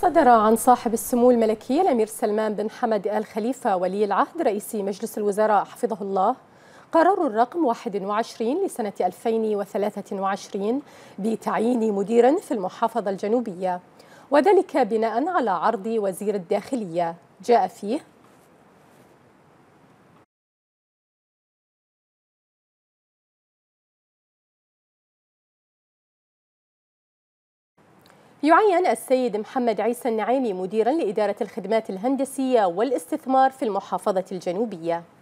صدر عن صاحب السمو الملكي الأمير سلمان بن حمد آل خليفة ولي العهد رئيس مجلس الوزراء حفظه الله قرار الرقم 21 لسنة 2023 بتعيين مدير في المحافظة الجنوبية وذلك بناء على عرض وزير الداخلية جاء فيه يعين السيد محمد عيسى النعيمي مديرا لإدارة الخدمات الهندسية والاستثمار في المحافظة الجنوبية